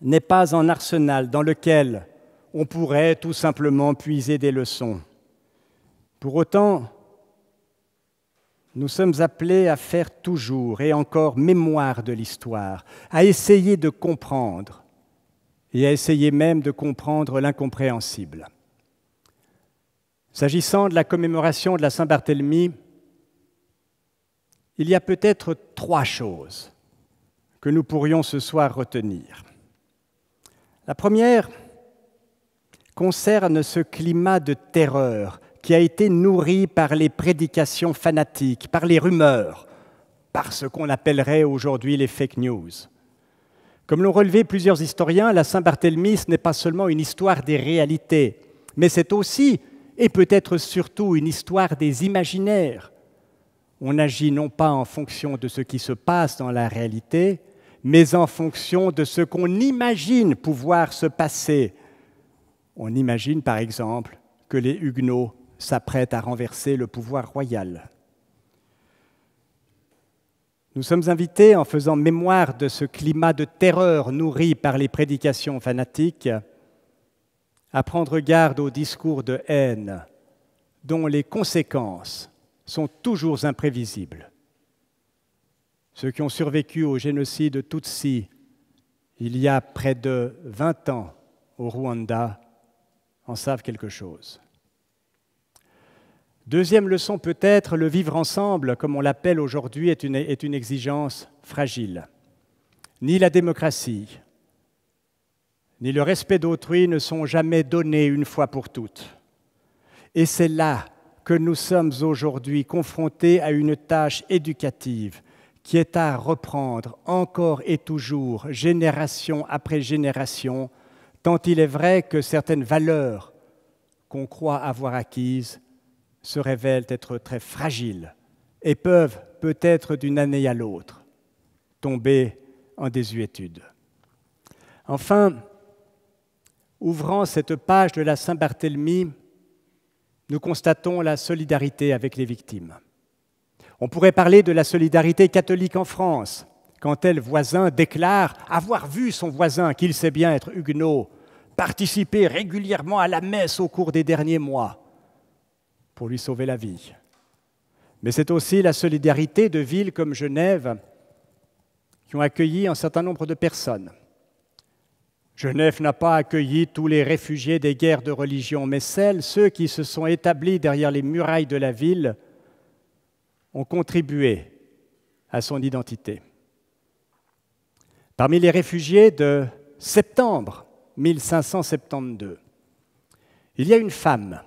n'est pas un arsenal dans lequel on pourrait tout simplement puiser des leçons. Pour autant, nous sommes appelés à faire toujours et encore mémoire de l'histoire, à essayer de comprendre et à essayer même de comprendre l'incompréhensible. S'agissant de la commémoration de la Saint-Barthélemy, il y a peut-être trois choses que nous pourrions ce soir retenir. La première concerne ce climat de terreur qui a été nourrie par les prédications fanatiques, par les rumeurs, par ce qu'on appellerait aujourd'hui les fake news. Comme l'ont relevé plusieurs historiens, la Saint-Barthélemy, ce n'est pas seulement une histoire des réalités, mais c'est aussi, et peut-être surtout, une histoire des imaginaires. On agit non pas en fonction de ce qui se passe dans la réalité, mais en fonction de ce qu'on imagine pouvoir se passer. On imagine par exemple que les Huguenots s'apprête à renverser le pouvoir royal. Nous sommes invités, en faisant mémoire de ce climat de terreur nourri par les prédications fanatiques, à prendre garde aux discours de haine dont les conséquences sont toujours imprévisibles. Ceux qui ont survécu au génocide Tutsi il y a près de 20 ans au Rwanda en savent quelque chose. Deuxième leçon peut-être, le vivre ensemble, comme on l'appelle aujourd'hui, est une, exigence fragile. Ni la démocratie, ni le respect d'autrui ne sont jamais donnés une fois pour toutes. Et c'est là que nous sommes aujourd'hui confrontés à une tâche éducative qui est à reprendre encore et toujours, génération après génération, tant il est vrai que certaines valeurs qu'on croit avoir acquises se révèlent être très fragiles et peuvent, peut-être d'une année à l'autre, tomber en désuétude. Enfin, ouvrant cette page de la Saint-Barthélemy, nous constatons la solidarité avec les victimes. On pourrait parler de la solidarité catholique en France, quand tel voisin déclare avoir vu son voisin, qu'il sait bien être huguenot, participer régulièrement à la messe au cours des derniers mois, pour lui sauver la vie. Mais c'est aussi la solidarité de villes comme Genève qui ont accueilli un certain nombre de personnes. Genève n'a pas accueilli tous les réfugiés des guerres de religion, mais celles, ceux qui se sont établis derrière les murailles de la ville, ont contribué à son identité. Parmi les réfugiés de septembre 1572, il y a une femme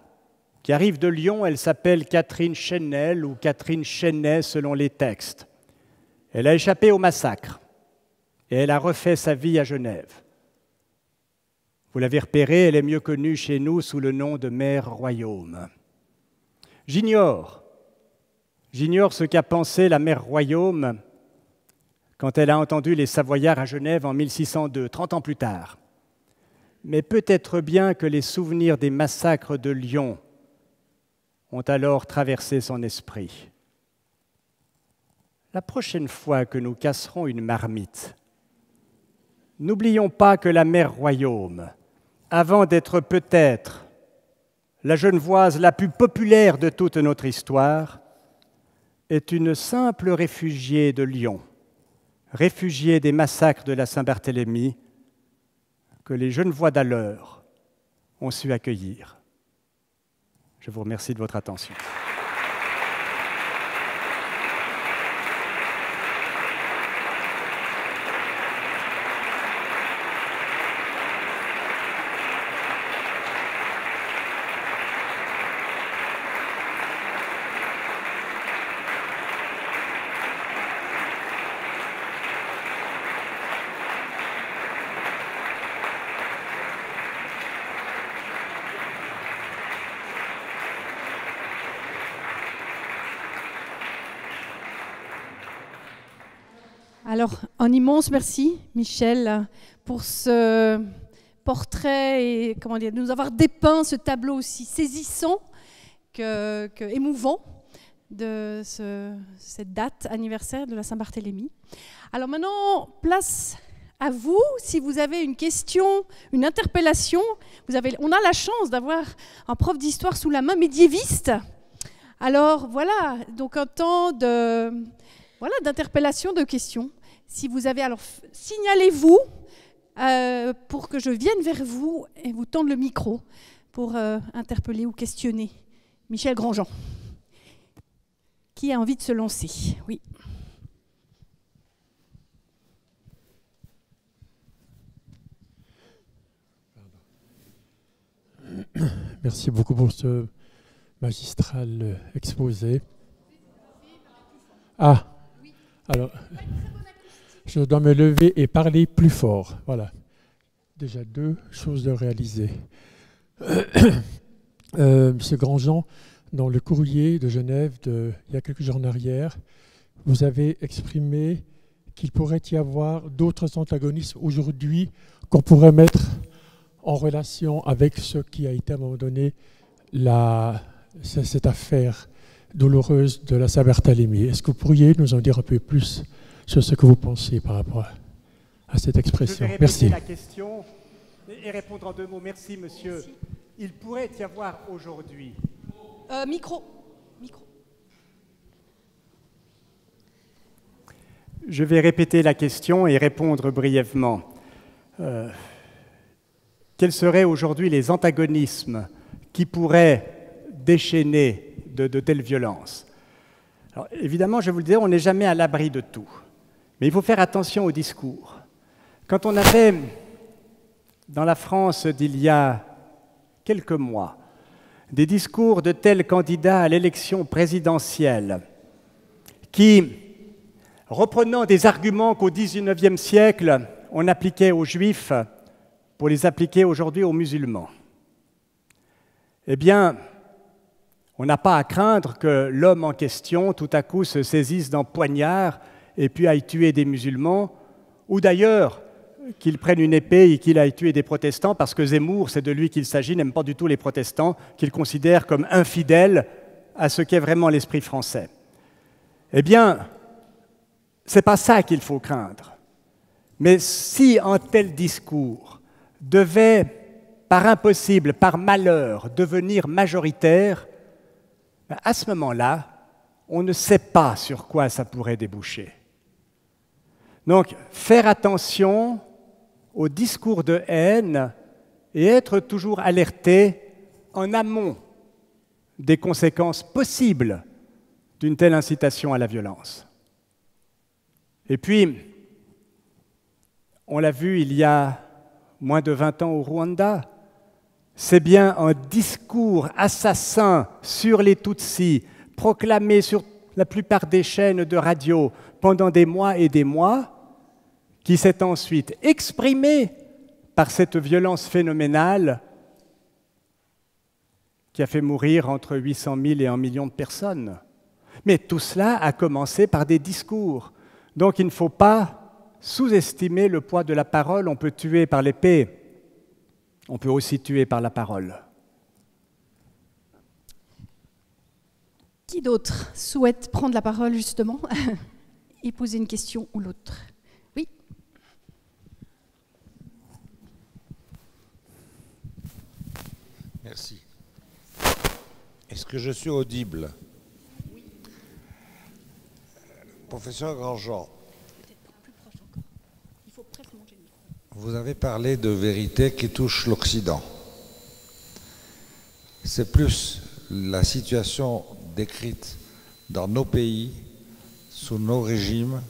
qui arrive de Lyon, elle s'appelle Catherine Chenel ou Catherine Chenet selon les textes. Elle a échappé au massacre et elle a refait sa vie à Genève. Vous l'avez repérée, elle est mieux connue chez nous sous le nom de Mère Royaume. J'ignore, j'ignore ce qu'a pensé la Mère Royaume quand elle a entendu les Savoyards à Genève en 1602, 30 ans plus tard. Mais peut-être bien que les souvenirs des massacres de Lyon ont alors traversé son esprit. La prochaine fois que nous casserons une marmite, n'oublions pas que la mère royaume, avant d'être peut-être la Genevoise la plus populaire de toute notre histoire, est une simple réfugiée de Lyon, réfugiée des massacres de la Saint-Barthélemy, que les Genevois d'alors ont su accueillir. Je vous remercie de votre attention. Un immense merci, Michel, pour ce portrait et comment de nous avoir dépeint ce tableau aussi saisissant que, émouvant de cette date anniversaire de la Saint-Barthélemy. Alors maintenant, place à vous. Si vous avez une question, une interpellation, on a la chance d'avoir un prof d'histoire sous la main médiéviste. Alors voilà, donc un temps de voilà d'interpellation, de questions. Si vous avez, alors signalez-vous euh, pour que je vienne vers vous et vous tende le micro pour euh, interpeller ou questionner Michel Grandjean. Qui a envie de se lancer Oui. (coughs) Merci beaucoup pour ce magistral euh, exposé. Ah, alors je dois me lever et parler plus fort. Voilà. Déjà deux choses de réaliser. (coughs) Euh, Monsieur Grandjean, dans le courrier de Genève il y a quelques jours en arrière, vous avez exprimé qu'il pourrait y avoir d'autres antagonistes aujourd'hui qu'on pourrait mettre en relation avec ce qui a été à donné cette affaire douloureuse de la Sabertalémie. Est-ce que vous pourriez nous en dire un peu plus sur ce que vous pensez par rapport à, cette expression. Je vais répéter la question et répondre en deux mots. Merci, monsieur. Il pourrait y avoir aujourd'hui. Euh, micro. Micro. Je vais répéter la question et répondre brièvement. Euh, quels seraient aujourd'hui les antagonismes qui pourraient déchaîner de, telles violences Alors, Évidemment, je vous le disais, on n'est jamais à l'abri de tout. Mais il faut faire attention au discours. Quand on avait, dans la France d'il y a quelques mois, des discours de tels candidats à l'élection présidentielle qui, reprenant des arguments qu'au XIXe siècle, on appliquait aux juifs pour les appliquer aujourd'hui aux musulmans. Eh bien, on n'a pas à craindre que l'homme en question tout à coup se saisisse d'un poignard et puis aille tuer des musulmans, ou d'ailleurs qu'il prenne une épée et qu'il aille tuer des protestants, parce que Zemmour, c'est de lui qu'il s'agit, n'aime pas du tout les protestants, qu'il considère comme infidèles à ce qu'est vraiment l'esprit français. Eh bien, ce n'est pas ça qu'il faut craindre. Mais si un tel discours devait, par impossible, par malheur, devenir majoritaire, ben, à ce moment-là, on ne sait pas sur quoi ça pourrait déboucher. Donc, faire attention au discours de haine et être toujours alerté en amont des conséquences possibles d'une telle incitation à la violence. Et puis, on l'a vu il y a moins de 20 ans au Rwanda, c'est bien un discours assassin sur les Tutsis, proclamé sur la plupart des chaînes de radio pendant des mois et des mois, qui s'est ensuite exprimée par cette violence phénoménale qui a fait mourir entre 800 000 et 1 million de personnes. Mais tout cela a commencé par des discours. Donc il ne faut pas sous-estimer le poids de la parole. On peut tuer par l'épée, on peut aussi tuer par la parole. d'autres souhaitent prendre la parole justement (laughs) et poser une question ou l'autre Oui Merci. Est-ce que je suis audible Oui. Professeur Grandjean, vous avez parlé de vérité qui touche l'Occident. C'est plus la situation décrites dans nos pays, sous nos régimes,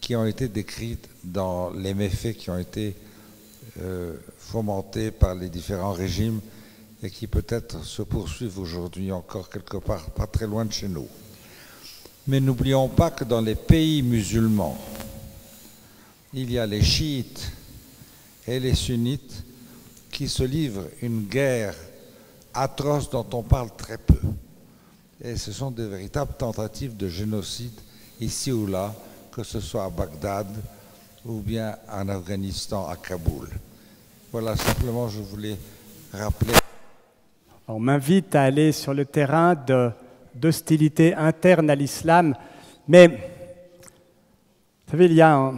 qui ont été décrites dans les méfaits qui ont été euh, fomentés par les différents régimes et qui peut-être se poursuivent aujourd'hui encore quelque part, pas très loin de chez nous. Mais n'oublions pas que dans les pays musulmans, il y a les chiites et les sunnites qui se livrent une guerre atroce dont on parle très peu. Et ce sont de véritables tentatives de génocide ici ou là, que ce soit à Bagdad ou bien en Afghanistan, à Kaboul. Voilà, simplement, je voulais rappeler. On m'invite à aller sur le terrain d'hostilité interne à l'islam, mais vous savez, il y a un,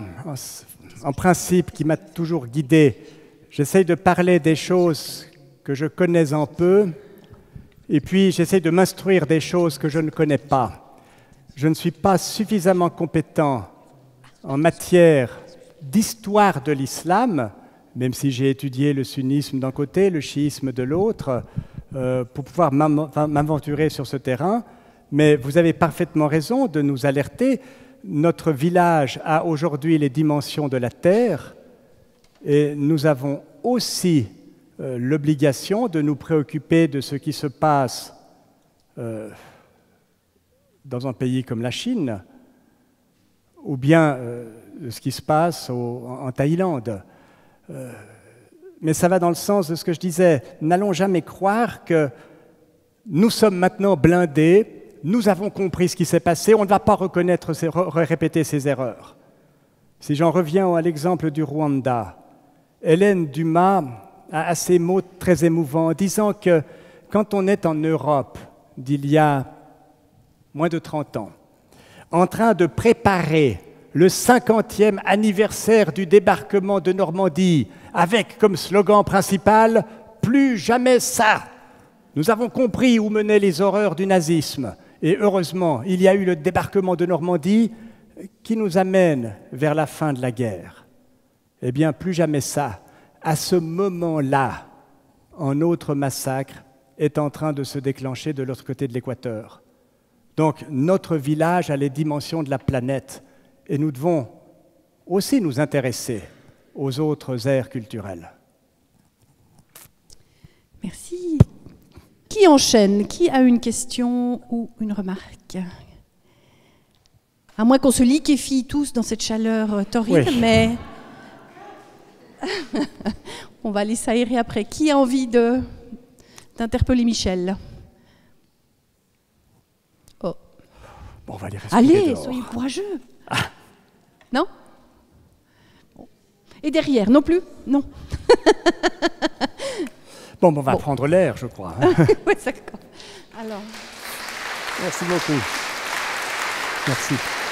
principe qui m'a toujours guidé. J'essaye de parler des choses que je connais un peu, et puis, j'essaie de m'instruire des choses que je ne connais pas. Je ne suis pas suffisamment compétent en matière d'histoire de l'islam, même si j'ai étudié le sunnisme d'un côté, le chiisme de l'autre, euh, pour pouvoir m'aventurer sur ce terrain. Mais vous avez parfaitement raison de nous alerter. Notre village a aujourd'hui les dimensions de la Terre et nous avons aussi euh, l'obligation de nous préoccuper de ce qui se passe euh, dans un pays comme la Chine, ou bien euh, de ce qui se passe en, Thaïlande. mais ça va dans le sens de ce que je disais. N'allons jamais croire que nous sommes maintenant blindés, nous avons compris ce qui s'est passé, on ne va pas reconnaître, répéter ces erreurs. Si j'en reviens à l'exemple du Rwanda, Hélène Dumas à, ces mots très émouvants, en disant que quand on est en Europe d'il y a moins de 30 ans, en train de préparer le 50e anniversaire du débarquement de Normandie, avec comme slogan principal Plus jamais ça Nous avons compris où menaient les horreurs du nazisme, et heureusement, il y a eu le débarquement de Normandie qui nous amène vers la fin de la guerre. Eh bien, plus jamais ça à ce moment-là, un autre massacre est en train de se déclencher de l'autre côté de l'équateur. Donc notre village a les dimensions de la planète et nous devons aussi nous intéresser aux autres aires culturelles. Merci. Qui enchaîne Qui a une question ou une remarque À moins qu'on se liquéfie tous dans cette chaleur torride, mais... (laughs) On va aller s'aérer après. Qui a envie de d'interpeller Michel oh. Bon, on va Allez, soyez courageux. Ah. Non Et derrière, non plus Non. (laughs) bon, on va prendre l'air, je crois. Hein. (laughs) oui, d'accord. Alors. Merci beaucoup. Merci.